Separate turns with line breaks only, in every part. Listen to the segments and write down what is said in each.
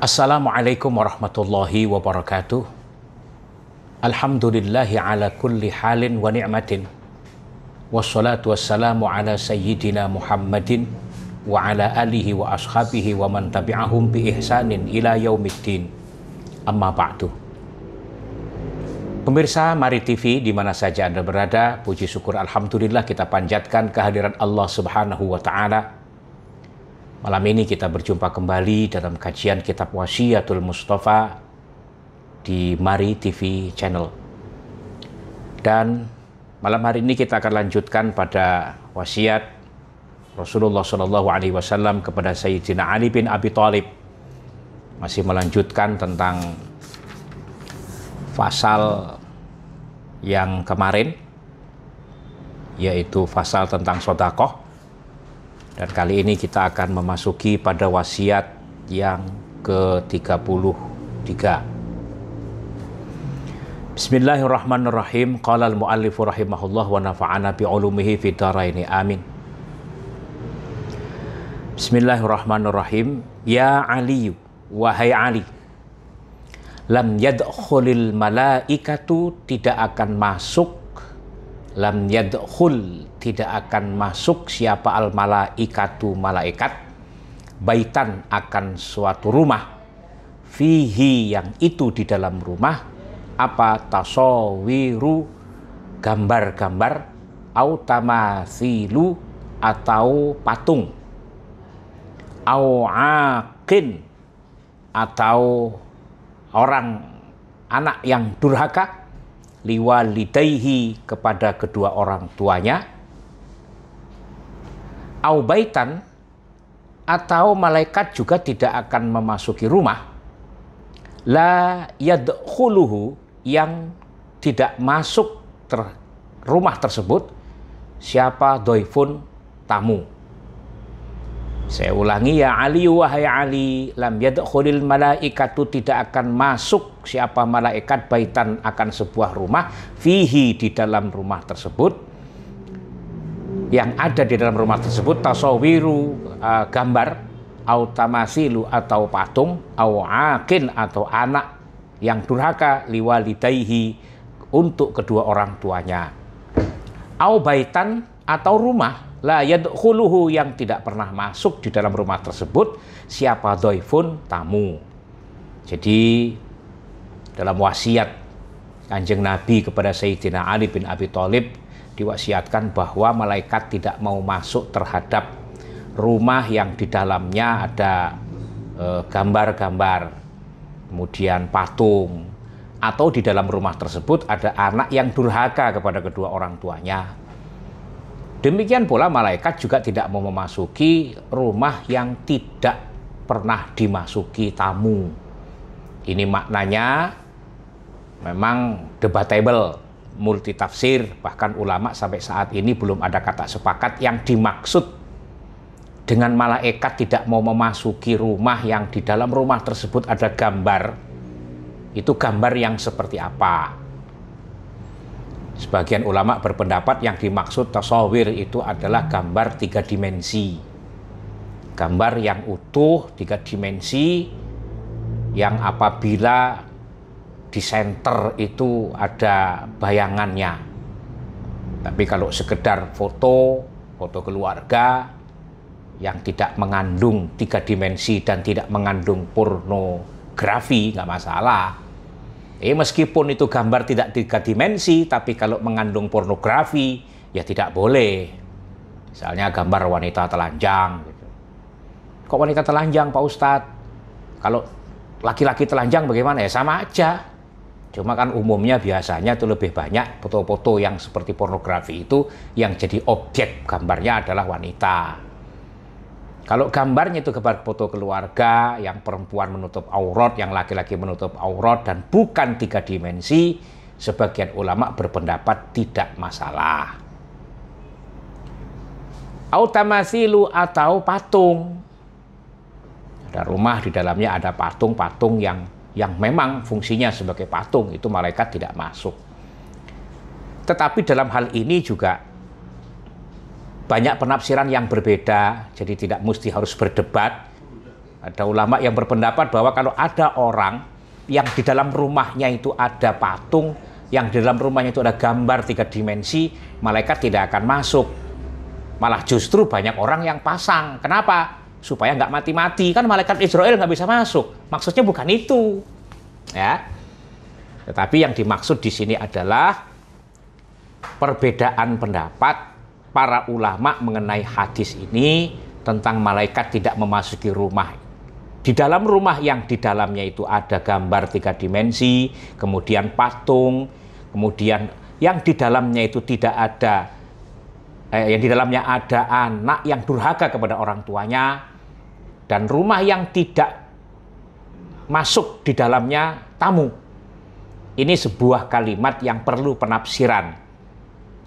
Assalamualaikum warahmatullahi wabarakatuh. Alhamdulillahi ala kulli halin wa ni'matin. Wassalatu wassalamu ala sayyidina Muhammadin wa ala alihi wa ashabihi wa man tabi'ahum bi ihsanin ila yaumiddin. Amma ba'du. Pemirsa Mari TV di mana saja Anda berada, puji syukur alhamdulillah kita panjatkan kehadiran Allah Subhanahu wa taala Malam ini kita berjumpa kembali dalam kajian kitab Wasiatul Mustafa di Mari TV Channel. Dan malam hari ini kita akan lanjutkan pada wasiat Rasulullah Shallallahu Alaihi Wasallam kepada Sayyidina Ali bin Abi Thalib masih melanjutkan tentang pasal yang kemarin yaitu pasal tentang sodakoh dan kali ini kita akan memasuki pada wasiat yang ke-33. Bismillahirrahmanirrahim. Qala al-muallifu rahimahullah wa nafa'ana bi ulumihi fid Amin. Bismillahirrahmanirrahim. Ya Ali, wahai Ali. Lam yadkhulil malaikatu tidak akan masuk lam yadkhul tidak akan masuk siapa al malaikatu malaikat baitan akan suatu rumah fihi yang itu di dalam rumah apa tasawiru gambar-gambar au tamasilu atau patung au aqin atau orang anak yang durhaka liwalidayhi kepada kedua orang tuanya aubaitan atau malaikat juga tidak akan memasuki rumah la yadkhuluhu yang tidak masuk ter rumah tersebut siapa doifun tamu saya ulangi ya Ali wahai Ali lam yadkhulil malaikatu tidak akan masuk siapa malaikat baitan akan sebuah rumah fihi di dalam rumah tersebut yang ada di dalam rumah tersebut tasawiru uh, gambar autamasilu atau patung au akin atau anak yang durhaka liwalidaihi untuk kedua orang tuanya au baitan atau rumah la yadkhuluhu yang tidak pernah masuk di dalam rumah tersebut siapa doifun tamu. Jadi dalam wasiat Kanjeng Nabi kepada Sayyidina Ali bin Abi Thalib diwasiatkan bahwa malaikat tidak mau masuk terhadap rumah yang di dalamnya ada e, gambar-gambar, kemudian patung, atau di dalam rumah tersebut ada anak yang durhaka kepada kedua orang tuanya, Demikian pula malaikat juga tidak mau memasuki rumah yang tidak pernah dimasuki tamu. Ini maknanya memang debatable, multitafsir, bahkan ulama sampai saat ini belum ada kata sepakat yang dimaksud dengan malaikat tidak mau memasuki rumah yang di dalam rumah tersebut ada gambar. Itu gambar yang seperti apa? Sebagian ulama berpendapat yang dimaksud tasawir itu adalah gambar tiga dimensi. Gambar yang utuh, tiga dimensi, yang apabila di center itu ada bayangannya. Tapi kalau sekedar foto, foto keluarga, yang tidak mengandung tiga dimensi dan tidak mengandung pornografi, nggak masalah Eh, meskipun itu gambar tidak tiga dimensi, tapi kalau mengandung pornografi, ya tidak boleh. Misalnya gambar wanita telanjang. Gitu. Kok wanita telanjang, Pak Ustadz? Kalau laki-laki telanjang bagaimana? Ya sama aja. Cuma kan umumnya biasanya itu lebih banyak foto-foto yang seperti pornografi itu yang jadi objek gambarnya adalah wanita. Kalau gambarnya itu gambar foto keluarga, yang perempuan menutup aurat, yang laki-laki menutup aurat, dan bukan tiga dimensi, sebagian ulama berpendapat tidak masalah. Autamasilu atau patung. Ada rumah di dalamnya ada patung-patung yang yang memang fungsinya sebagai patung itu malaikat tidak masuk. Tetapi dalam hal ini juga banyak penafsiran yang berbeda, jadi tidak mesti harus berdebat. Ada ulama yang berpendapat bahwa kalau ada orang yang di dalam rumahnya itu ada patung, yang di dalam rumahnya itu ada gambar tiga dimensi, malaikat tidak akan masuk. Malah justru banyak orang yang pasang. Kenapa? Supaya nggak mati-mati. Kan malaikat Israel nggak bisa masuk. Maksudnya bukan itu. Ya. Tetapi yang dimaksud di sini adalah perbedaan pendapat para ulama mengenai hadis ini tentang malaikat tidak memasuki rumah. Di dalam rumah yang di dalamnya itu ada gambar tiga dimensi, kemudian patung, kemudian yang di dalamnya itu tidak ada, eh, yang di dalamnya ada anak yang durhaka kepada orang tuanya, dan rumah yang tidak masuk di dalamnya tamu. Ini sebuah kalimat yang perlu penafsiran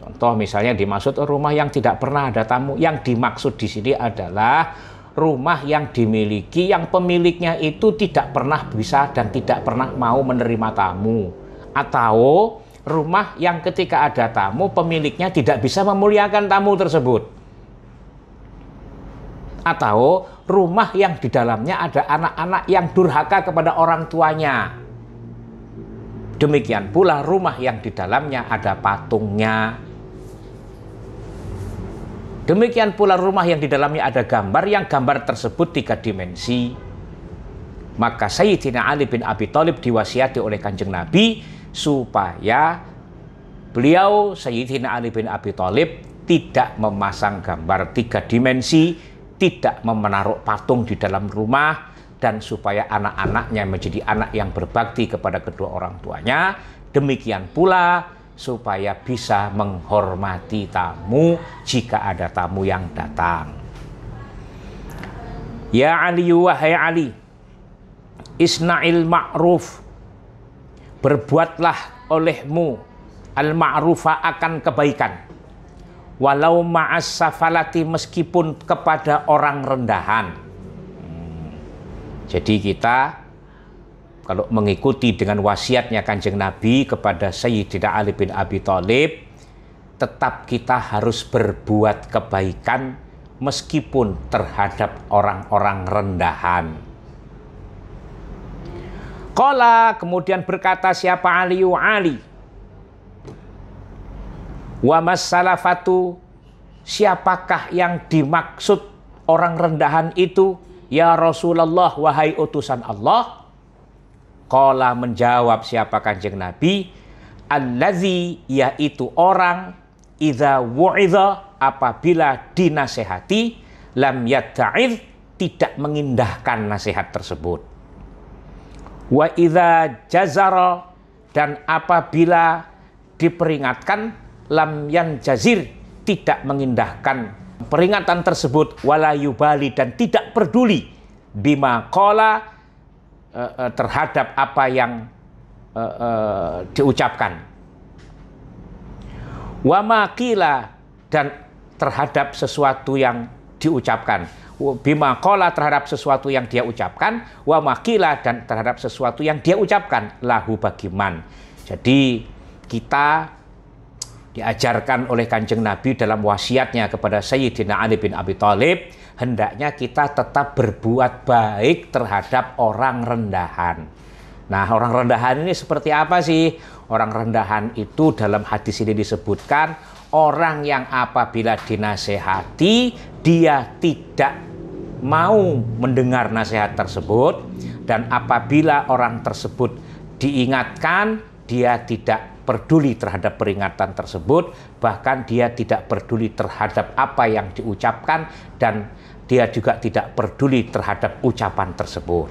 Contoh misalnya dimaksud rumah yang tidak pernah ada tamu. Yang dimaksud di sini adalah rumah yang dimiliki yang pemiliknya itu tidak pernah bisa dan tidak pernah mau menerima tamu. Atau rumah yang ketika ada tamu pemiliknya tidak bisa memuliakan tamu tersebut. Atau rumah yang di dalamnya ada anak-anak yang durhaka kepada orang tuanya. Demikian pula rumah yang di dalamnya ada patungnya, Demikian pula rumah yang di dalamnya ada gambar yang gambar tersebut tiga dimensi. Maka Sayyidina Ali bin Abi Thalib diwasiati oleh Kanjeng Nabi supaya beliau Sayyidina Ali bin Abi Thalib tidak memasang gambar tiga dimensi, tidak menaruh patung di dalam rumah dan supaya anak-anaknya menjadi anak yang berbakti kepada kedua orang tuanya. Demikian pula supaya bisa menghormati tamu jika ada tamu yang datang. Ya Ali wahai Ali, isna'il ma'ruf, berbuatlah olehmu al-ma'rufa akan kebaikan. Walau ma'as safalati meskipun kepada orang rendahan. Hmm. Jadi kita kalau mengikuti dengan wasiatnya Kanjeng Nabi kepada Sayyidina Ali bin Abi Thalib tetap kita harus berbuat kebaikan meskipun terhadap orang-orang rendahan. Kola kemudian berkata siapa Aliu Ali. Wa masalafatu siapakah yang dimaksud orang rendahan itu? Ya Rasulullah wahai utusan Allah Kola menjawab siapa kanjeng Nabi. Allazi yaitu orang iza wu'idha apabila dinasehati lam yatta'id tidak mengindahkan nasihat tersebut. Wa iza jazara dan apabila diperingatkan lam yan jazir tidak mengindahkan peringatan tersebut walayubali dan tidak peduli bima kola uh, uh, terhadap apa yang uh, uh, diucapkan. Wama dan terhadap sesuatu yang diucapkan. Bima kola terhadap sesuatu yang dia ucapkan, dan terhadap sesuatu yang dia ucapkan lahu bagiman. Jadi kita diajarkan oleh kanjeng Nabi dalam wasiatnya kepada Sayyidina Ali bin Abi Thalib hendaknya kita tetap berbuat baik terhadap orang rendahan. Nah, orang rendahan ini seperti apa sih? Orang rendahan itu dalam hadis ini disebutkan orang yang apabila dinasehati dia tidak mau mendengar nasihat tersebut dan apabila orang tersebut diingatkan dia tidak peduli terhadap peringatan tersebut, bahkan dia tidak peduli terhadap apa yang diucapkan dan dia juga tidak peduli terhadap ucapan tersebut.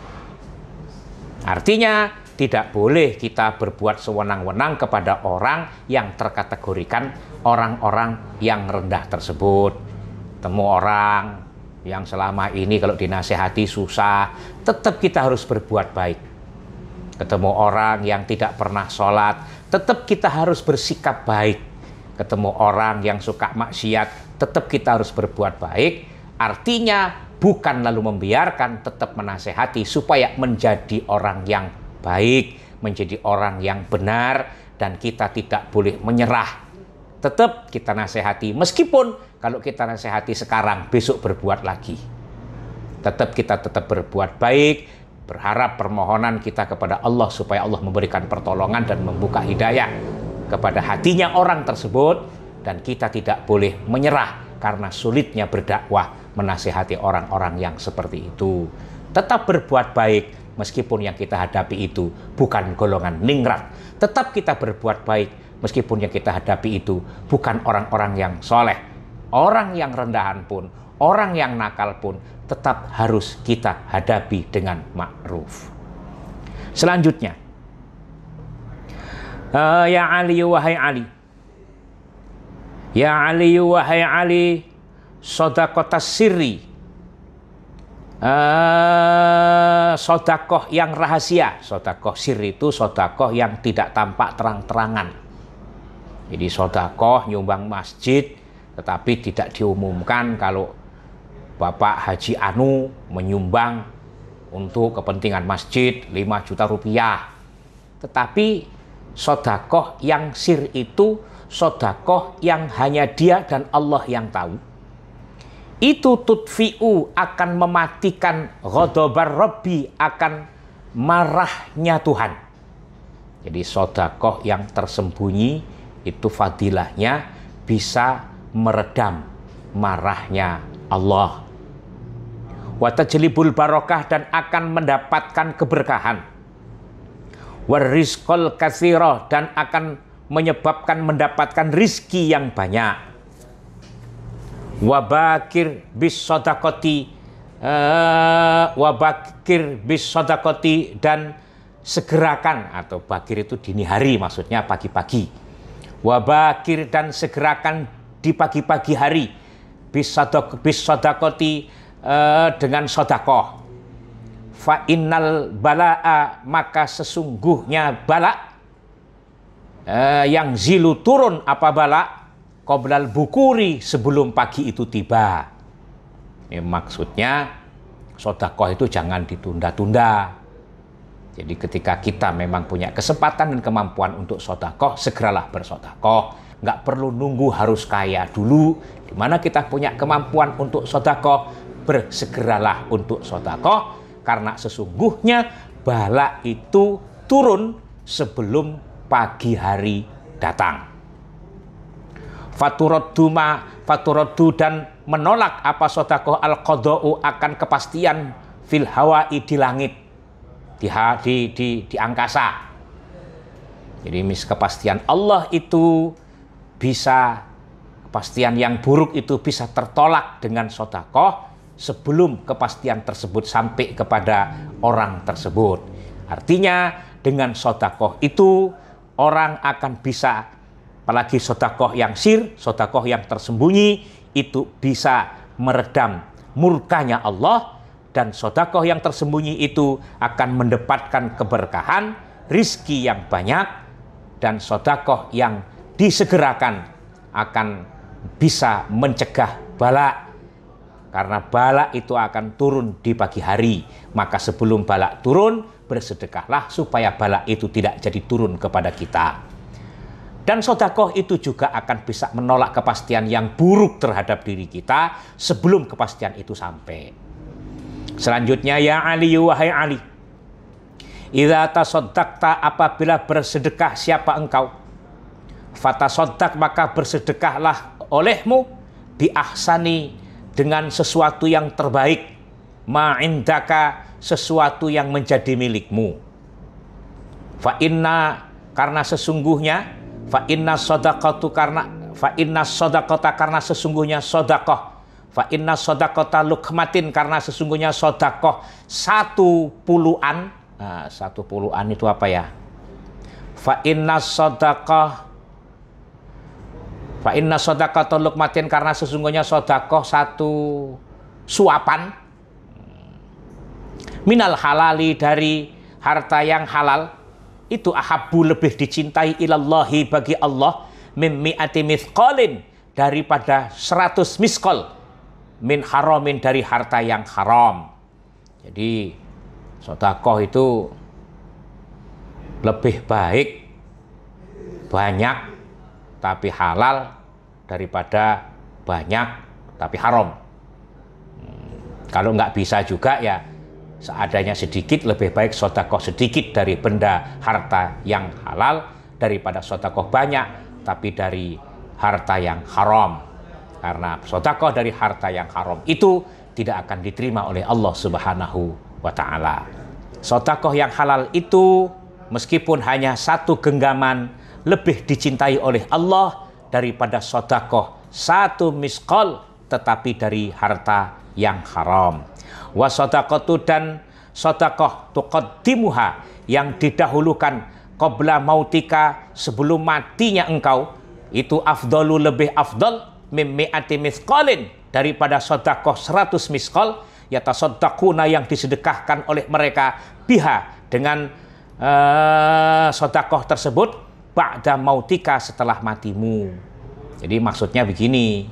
Artinya, tidak boleh kita berbuat sewenang-wenang kepada orang yang terkategorikan orang-orang yang rendah tersebut. Temu orang yang selama ini kalau dinasehati susah, tetap kita harus berbuat baik. Ketemu orang yang tidak pernah sholat, tetap kita harus bersikap baik. Ketemu orang yang suka maksiat, tetap kita harus berbuat baik. Artinya bukan lalu membiarkan, tetap menasehati supaya menjadi orang yang baik, menjadi orang yang benar, dan kita tidak boleh menyerah. Tetap kita nasehati, meskipun kalau kita nasehati sekarang, besok berbuat lagi. Tetap kita tetap berbuat baik, berharap permohonan kita kepada Allah supaya Allah memberikan pertolongan dan membuka hidayah kepada hatinya orang tersebut dan kita tidak boleh menyerah karena sulitnya berdakwah menasihati orang-orang yang seperti itu. Tetap berbuat baik meskipun yang kita hadapi itu bukan golongan ningrat. Tetap kita berbuat baik meskipun yang kita hadapi itu bukan orang-orang yang soleh. Orang yang rendahan pun, orang yang nakal pun tetap harus kita hadapi dengan ma'ruf. Selanjutnya, uh, ya Ali wahai Ali, ya Ali wahai Ali, sodakota siri, uh, eh, sodakoh yang rahasia, sodakoh siri itu sodakoh yang tidak tampak terang-terangan. Jadi sodakoh nyumbang masjid, tetapi tidak diumumkan kalau Bapak Haji Anu menyumbang untuk kepentingan masjid 5 juta rupiah. Tetapi sodakoh yang sir itu sodakoh yang hanya dia dan Allah yang tahu. Itu tutfi'u akan mematikan ghodobar Rabbi akan marahnya Tuhan. Jadi sodakoh yang tersembunyi itu fadilahnya bisa meredam marahnya Allah watajlibul barokah dan akan mendapatkan keberkahan warizkol kasiroh dan akan menyebabkan mendapatkan rizki yang banyak wabakir bis sodakoti eh, wabakir bis sodakoti dan segerakan atau bakir itu dini hari maksudnya pagi-pagi wabakir dan segerakan di pagi-pagi hari bis sodakoti Eh, dengan sodakoh. Fa innal bala'a maka sesungguhnya balak uh, eh, yang zilu turun apa balak qoblal bukuri sebelum pagi itu tiba. Ini maksudnya sodakoh itu jangan ditunda-tunda. Jadi ketika kita memang punya kesempatan dan kemampuan untuk sodakoh, segeralah bersodakoh. Nggak perlu nunggu harus kaya dulu. Di mana kita punya kemampuan untuk sodakoh, bersegeralah untuk sodakoh karena sesungguhnya bala itu turun sebelum pagi hari datang. Faturot duma, Faturot du dan menolak apa sodakoh al Kodou akan kepastian fil hawai di langit di, di, di, di angkasa. Jadi mis kepastian Allah itu bisa kepastian yang buruk itu bisa tertolak dengan sodakoh sebelum kepastian tersebut sampai kepada orang tersebut. Artinya dengan sodakoh itu orang akan bisa apalagi sodakoh yang sir, sodakoh yang tersembunyi itu bisa meredam murkanya Allah dan sodakoh yang tersembunyi itu akan mendapatkan keberkahan, rizki yang banyak dan sodakoh yang disegerakan akan bisa mencegah balak karena balak itu akan turun di pagi hari. Maka sebelum balak turun, bersedekahlah supaya balak itu tidak jadi turun kepada kita. Dan sodakoh itu juga akan bisa menolak kepastian yang buruk terhadap diri kita sebelum kepastian itu sampai. Selanjutnya, ya Ali, ya wahai Ali. Iza tasodakta apabila bersedekah siapa engkau? Fata sodak maka bersedekahlah olehmu bi ahsani dengan sesuatu yang terbaik. Ma'indaka sesuatu yang menjadi milikmu. Fa inna karena sesungguhnya fa inna sadaqatu karena fa inna sadaqata karena sesungguhnya sodakoh fa inna sodakota lukmatin karena sesungguhnya sodakoh satu puluhan nah, satu puluhan itu apa ya fa inna sodakoh Fa inna sodakatul lukmatin karena sesungguhnya sodakoh satu suapan hmm. minal halali dari harta yang halal itu ahabu lebih dicintai ilallahi bagi Allah mimmi mithqalin daripada 100 miskol min haramin dari harta yang haram. Jadi sodakoh itu lebih baik banyak tapi halal daripada banyak tapi haram. Hmm. Kalau nggak bisa juga ya seadanya sedikit lebih baik sotakoh sedikit dari benda harta yang halal daripada sotakoh banyak tapi dari harta yang haram. Karena sotakoh dari harta yang haram itu tidak akan diterima oleh Allah Subhanahu wa taala. Sotakoh yang halal itu meskipun hanya satu genggaman lebih dicintai oleh Allah daripada sodakoh satu miskol tetapi dari harta yang haram. Wasodakotu dan sodakoh dimuha yang didahulukan qobla mautika sebelum matinya engkau itu afdalu lebih afdal mimmi'ati miskolin daripada sodakoh seratus miskol yata sodakuna yang disedekahkan oleh mereka biha dengan uh, eh, sodakoh tersebut ba'da mautika setelah matimu. Jadi maksudnya begini,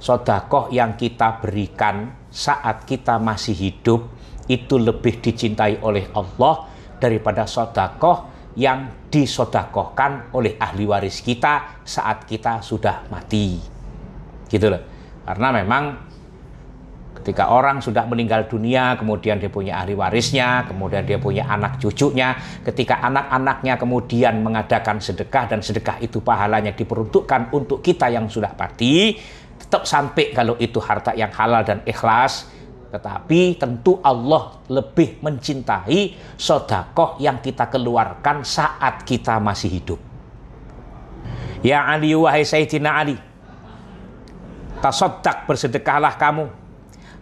sodakoh yang kita berikan saat kita masih hidup itu lebih dicintai oleh Allah daripada sodakoh yang disodakohkan oleh ahli waris kita saat kita sudah mati. Gitu loh. Karena memang Ketika orang sudah meninggal dunia, kemudian dia punya ahli warisnya, kemudian dia punya anak cucunya, ketika anak-anaknya kemudian mengadakan sedekah dan sedekah itu pahalanya diperuntukkan untuk kita yang sudah mati, tetap sampai kalau itu harta yang halal dan ikhlas, tetapi tentu Allah lebih mencintai sodakoh yang kita keluarkan saat kita masih hidup. Ya Ali, wahai Sayyidina Ali, tasodak bersedekahlah kamu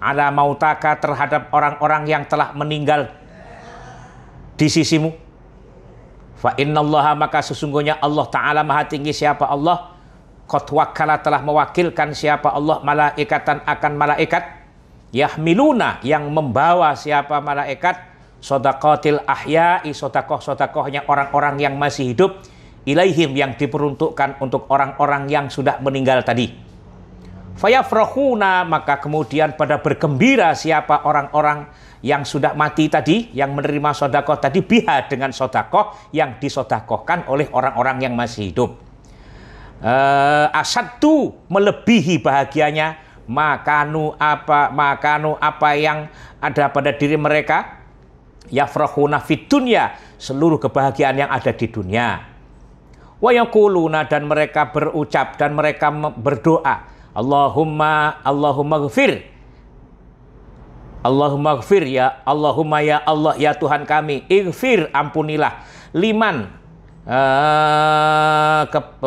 ala mautaka terhadap orang-orang yang telah meninggal di sisimu fa innallaha maka sesungguhnya Allah taala maha tinggi siapa Allah qad wakala telah mewakilkan siapa Allah malaikatan akan malaikat yahmiluna yang membawa siapa malaikat sodakotil ahya'i sodakoh-sodakohnya orang-orang yang masih hidup ilaihim yang diperuntukkan untuk orang-orang yang sudah meninggal tadi. Fayafrohuna maka kemudian pada bergembira siapa orang-orang yang sudah mati tadi, yang menerima sodakoh tadi, biha dengan sodakoh yang disodakohkan oleh orang-orang yang masih hidup. Uh, eh, asad tu melebihi bahagianya makanu apa makanu apa yang ada pada diri mereka yafrohuna fit dunya seluruh kebahagiaan yang ada di dunia wayakuluna dan mereka berucap dan mereka berdoa Allahumma Allahumma gfir. Allahumma gfir ya Allahumma ya Allah ya Tuhan kami ighfir ampunilah liman uh,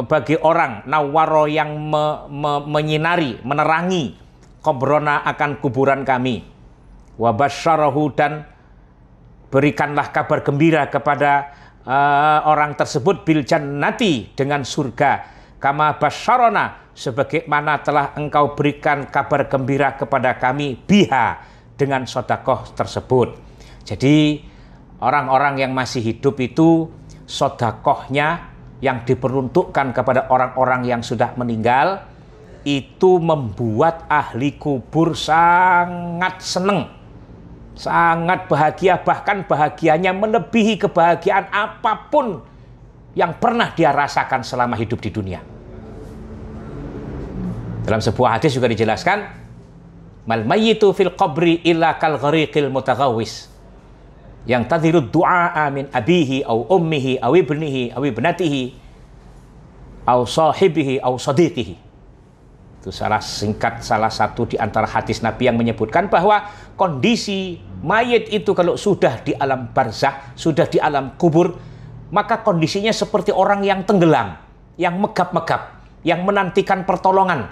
bagi orang nawaro yang me, me, menyinari menerangi kobrona akan kuburan kami wabasyarahu dan berikanlah kabar gembira kepada uh, orang tersebut biljan nati dengan surga kama basyarona sebagaimana telah engkau berikan kabar gembira kepada kami biha dengan sodakoh tersebut. Jadi orang-orang yang masih hidup itu sodakohnya yang diperuntukkan kepada orang-orang yang sudah meninggal itu membuat ahli kubur sangat senang, sangat bahagia, bahkan bahagianya melebihi kebahagiaan apapun yang pernah dia rasakan selama hidup di dunia. Dalam sebuah hadis juga dijelaskan, mal mayyitu fil qabri illa kal ghariqil mutaghawis. Yang tadiru du'a min abihi au ummihi au ibnihi au ibnatihi au sahibihi au sadiqihi. Itu salah singkat salah satu di antara hadis Nabi yang menyebutkan bahwa kondisi mayit itu kalau sudah di alam barzah, sudah di alam kubur, maka kondisinya seperti orang yang tenggelam, yang megap-megap, yang menantikan pertolongan,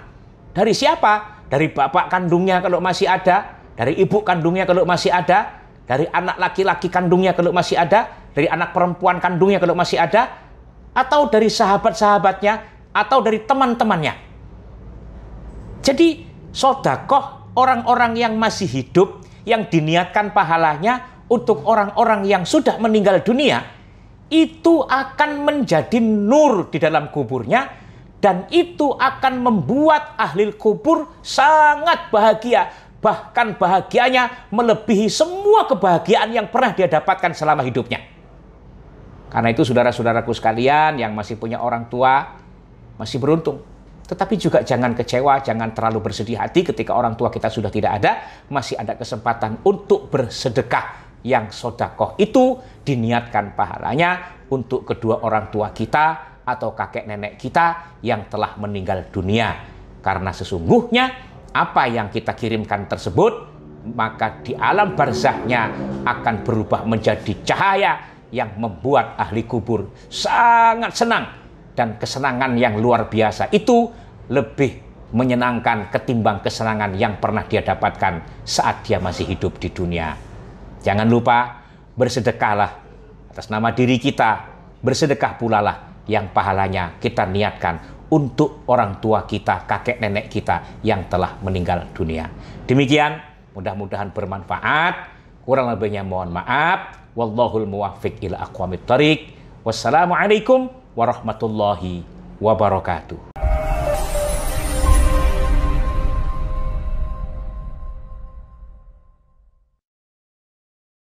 dari siapa? Dari bapak kandungnya kalau masih ada, dari ibu kandungnya kalau masih ada, dari anak laki-laki kandungnya kalau masih ada, dari anak perempuan kandungnya kalau masih ada, atau dari sahabat-sahabatnya, atau dari teman-temannya. Jadi sodakoh orang-orang yang masih hidup, yang diniatkan pahalanya untuk orang-orang yang sudah meninggal dunia, itu akan menjadi nur di dalam kuburnya, dan itu akan membuat ahli kubur sangat bahagia bahkan bahagianya melebihi semua kebahagiaan yang pernah dia dapatkan selama hidupnya karena itu saudara-saudaraku sekalian yang masih punya orang tua masih beruntung tetapi juga jangan kecewa, jangan terlalu bersedih hati ketika orang tua kita sudah tidak ada, masih ada kesempatan untuk bersedekah yang sodakoh itu diniatkan pahalanya untuk kedua orang tua kita atau kakek nenek kita yang telah meninggal dunia. Karena sesungguhnya apa yang kita kirimkan tersebut maka di alam barzahnya akan berubah menjadi cahaya yang membuat ahli kubur sangat senang dan kesenangan yang luar biasa itu lebih menyenangkan ketimbang kesenangan yang pernah dia dapatkan saat dia masih hidup di dunia. Jangan lupa bersedekahlah atas nama diri kita, bersedekah pula lah yang pahalanya kita niatkan untuk orang tua kita, kakek nenek kita yang telah meninggal dunia. Demikian, mudah-mudahan bermanfaat. Kurang lebihnya mohon maaf. Wallahul muwaffiq ila aqwamit tariq. Wassalamualaikum warahmatullahi wabarakatuh.